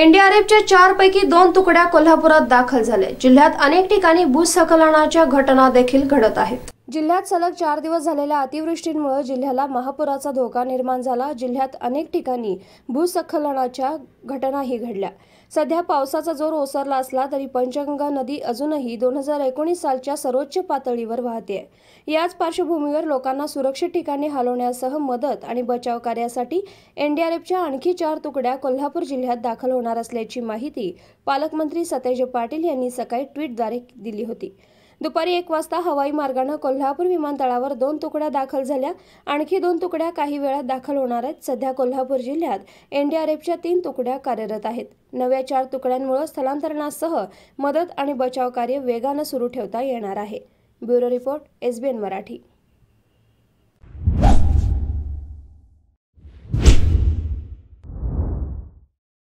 एनडीआरएफच्या चार पैकी दोन तुकड्या कोल्हापुरात दाखल झाल्या जिल्ह्यात अनेक ठिकाणी भूस्खलनाच्या घटना देखील घडत आहेत जिल्ह्यात सलग चार दिवस झालेल्या अतिवृष्टीमुळे जिल्ह्याला महापुराचा धोका निर्माण झाला जिल्ह्यात अनेक ठिकाणी भूस्खलनाच्या घटनाही घडल्या सध्या पावसाचा जोर ओसरला असला तरी पंचगंगा नदी अजूनही दोन हजार एकोणीस सालच्या सर्वोच्च पातळीवर वाहते याच पार्श्वभूमीवर लोकांना सुरक्षित ठिकाणी हलवण्यासह मदत आणि बचाव कार्यासाठी एनडीआरएफच्या आणखी चार तुकड्या कोल्हापूर जिल्ह्यात दाखल होणार असल्याची माहिती पालकमंत्री सतेज पाटील यांनी सकाळी ट्विटद्वारे दिली होती दुपारी एक वाजता हवाई मार्गानं कोल्हापूर विमानतळावर दोन तुकड्या दाखल झाल्या आणखी दोन तुकड्या काही वेळात दाखल होणार आहेत सध्या कोल्हापूर जिल्ह्यात एनडीआरएफच्या तीन तुकड्या कार्यरत आहेत नव्या चार तुकड्यांमुळे स्थलांतरणासह मदत आणि बचाव कार्य वेगानं सुरू ठेवता येणार आहे ब्युरो रिपोर्ट एसबीएन मराठी